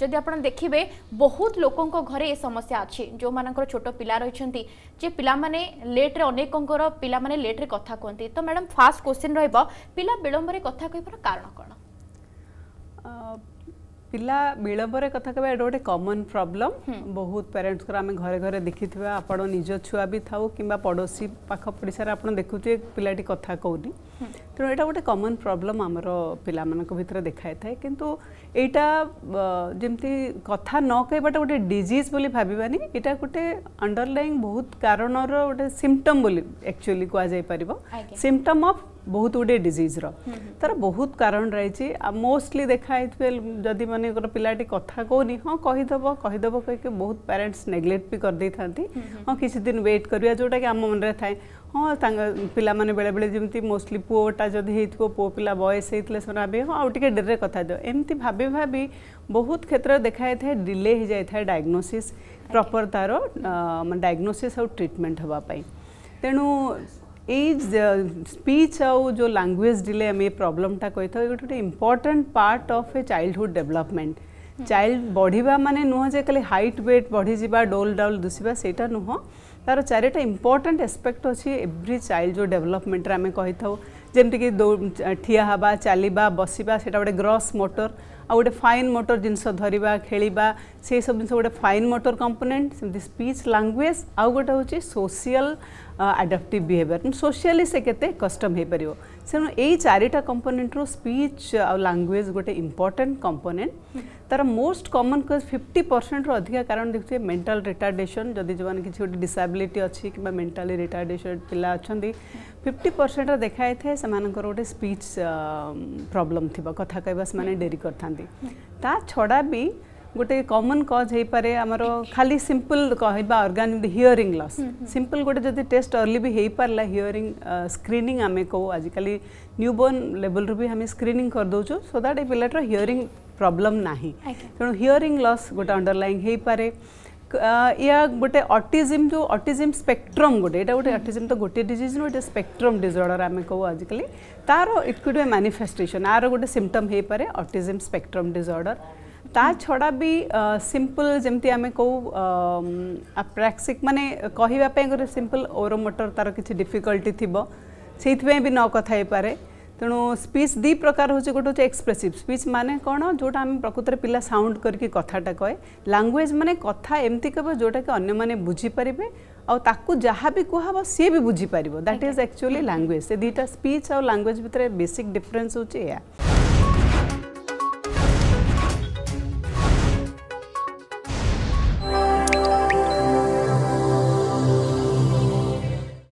ଯଦି ଆପଣ ଦେଖିବେ ବହୁତ ଲୋକଙ୍କ ଘରେ ଏ ସମସ୍ୟା ଅଛି ଯେଉଁମାନଙ୍କର ଛୋଟ ପିଲା ରହିଛନ୍ତି ଯେ ପିଲାମାନେ ଲେଟ୍ରେ ଅନେକଙ୍କର ପିଲାମାନେ ଲେଟ୍ରେ କଥା କୁହନ୍ତି ତ ମ୍ୟାଡ଼ାମ୍ ଫାଷ୍ଟ କ୍ୱେଶ୍ଚିନ୍ ରହିବ ପିଲା ବିଳମ୍ବରେ କଥା କହିବାର କାରଣ କ'ଣ ପିଲା ବିଳମ୍ବରେ କଥା କହିବା ଏଇଟା ଗୋଟେ କମନ୍ ପ୍ରୋବ୍ଲେମ୍ ବହୁତ ପ୍ୟାରେଣ୍ଟସ୍ଙ୍କର ଆମେ ଘରେ ଘରେ ଦେଖିଥିବା ଆପଣ ନିଜ ଛୁଆ ବି ଥାଉ କିମ୍ବା ପଡ଼ୋଶୀ ପାଖ ପଡ଼ିଶାରେ ଆପଣ ଦେଖୁଥିବେ ପିଲାଟି କଥା କହୁନି ତେଣୁ ଏଇଟା ଗୋଟେ କମନ୍ ପ୍ରୋବ୍ଲେମ୍ ଆମର ପିଲାମାନଙ୍କ ଭିତରେ ଦେଖାଯାଇଥାଏ କିନ୍ତୁ ଏଇଟା ଯେମିତି କଥା ନ କହିବାଟା ଗୋଟେ ଡିଜିଜ୍ ବୋଲି ଭାବିବାନି ଏଇଟା ଗୋଟେ ଅଣ୍ଡରଲାଇଂ ବହୁତ କାରଣର ଗୋଟେ ସିମ୍ପଟମ୍ ବୋଲି ଆକ୍ଚୁଆଲି କୁହାଯାଇପାରିବ ସିମ୍ପଟମ୍ ଅଫ୍ ବହୁତ ଗୁଡ଼ିଏ ଡିଜିଜ୍ର ତା'ର ବହୁତ କାରଣ ରହିଛି ଆଉ ମୋଷ୍ଟଲି ଦେଖା ହେଇଥିବେ ଯଦି ମନେକର ପିଲାଟି କଥା କହୁନି ହଁ କହିଦେବ କହିଦେବ କହିକି ବହୁତ ପ୍ୟାରେଣ୍ଟସ୍ ନେଗ୍ଲେକ୍ଟ ବି କରିଦେଇଥାନ୍ତି ହଁ କିଛି ଦିନ ୱେଟ୍ କରିବା ଯେଉଁଟାକି ଆମ ମନରେ ଥାଏ ହଁ ତାଙ୍କ ପିଲାମାନେ ବେଳେବେଳେ ଯେମିତି ମୋଷ୍ଟଲି ପୁଅଟା ଯଦି ହେଇଥିବ ପୁଅ ପିଲା ବୟସ ହେଇଥିଲେ ସେମାନେ ଭାବିବେ ହଁ ଆଉ ଟିକେ ଡେରିରେ କଥା ଦିଅ ଏମିତି ଭାବି ଭାବି ବହୁତ କ୍ଷେତ୍ରରେ ଦେଖା ଯାଇଥାଏ ଡିଲେ ହେଇଯାଇଥାଏ ଡାଏଗ୍ନୋସିସ୍ ପ୍ରପର ତା'ର ଡାଏଗ୍ନୋସିସ୍ ଆଉ ଟ୍ରିଟମେଣ୍ଟ ହେବା ପାଇଁ ତେଣୁ स्पीच आउ जो लांगुएज डिले आम ये प्रोब्लमटा कही था गोटे important part of a childhood development child बढ़िया मानने नुहजे खाली हाइट व्वेट बढ़ी जा डोल डाउल दूसरा से नुह तार चार इम्पोर्टाट एस्पेक्ट अच्छी एव्री चाइल्ड जो डेभलपमेंट आम कही ଯେମିତିକି ଠିଆ ହେବା ଚାଲିବା ବସିବା ସେଇଟା ଗୋଟେ ଗ୍ରସ୍ ମୋଟର ଆଉ ଗୋଟେ ଫାଇନ୍ ମୋଟର ଜିନିଷ ଧରିବା ଖେଳିବା ସେହିସବୁ ଜିନିଷ ଗୋଟେ ଫାଇନ୍ ମୋଟର କମ୍ପୋନେଣ୍ଟ ସେମିତି ସ୍ପିଚ୍ ଲାଙ୍ଗୁଏଜ୍ ଆଉ ଗୋଟେ ହେଉଛି ସୋସିଆଲ ଆଡାପ୍ଟିଭ୍ ବିହେଭିଅର୍ ସୋସିଆଲି ସେ କେତେ କଷ୍ଟମ୍ ହୋଇପାରିବ ତେଣୁ ଏଇ ଚାରିଟା କମ୍ପୋନେଣ୍ଟରୁ ସ୍ପିଚ୍ ଆଉ ଲାଙ୍ଗୁଏଜ୍ ଗୋଟେ ଇମ୍ପର୍ଟାଣ୍ଟ କମ୍ପୋନେଣ୍ଟ ତା'ର ମୋଷ୍ଟ କମନ୍ କଜ୍ ଫିଫ୍ଟି ପରସେଣ୍ଟରୁ ଅଧିକା କାରଣ ଦେଖୁଥିବେ ମେଣ୍ଟାଲ ରିଟାର୍ଡେସନ୍ ଯଦି ଯେଉଁମାନେ କିଛି ଗୋଟେ ଡିସାବିଲିଟି ଅଛି କିମ୍ବା ମେଣ୍ଟାଲି ରିଟାର୍ଡେସନ୍ ପିଲା ଅଛନ୍ତି ଫିଫ୍ଟି ପରସେଣ୍ଟର ଦେଖାଯାଇଥାଏ गोटे स्पीच प्रोब्लम थी कथ कह से डेरी कर छड़ा भी गोटे कमन कज हो पारे आमर खाली सिंपल कह अर्गान हिअरींग लस सिंपल गोटे जो टेस्ट अर्ली भी हो पारा हिअरींग स्क्रीनिंग आम कहू आजिकल न्यूबोर्न लेवल रू भी हमें स्क्रीनिंग कर दौ सो दैट ए पिलाटर हिअरींग प्रोब्लम ना तेणु हिअरींग लस गोटे अंडरलैंग हो पारे या गोटे अटिजिम जो अटिजिम स्पेक्ट्रम गोटे यहाँ गोटे अटिजिम तो गोटे डिजीज गोटे स्पेक्ट्रम डिजर्डर आम कहू आजिकल तार इट कुड मानिफेस्टेसन आर गोटे सिम्पटम हो पाए अटिजिम स्पेक्ट्रम डिजर्डर ता छड़ा भी सिंपल जमी आम कहू आप्राक्सिक मानने कहवाई गोटे सिंपल ओरोमोटर तार किसी डिफिकल्टी थी से भी न कथा पारे तेणु स्पीच दी प्रकार हूँ गोटे हूँ एक्सप्रेसीव स्पीच मान कौन जोटा आम प्रकृत पिला साउंड करके कथाटा कहे लांगुएज मैंने कथ एम कह जोटा कि अन्य बुझीपारे आक जहाँ भी कह सी भी बुझीपार दैट इज एक्चुअली लांगुएज से दुटा स्पीच आ लांगुएज भितर बेसिक डिफरेन्स हो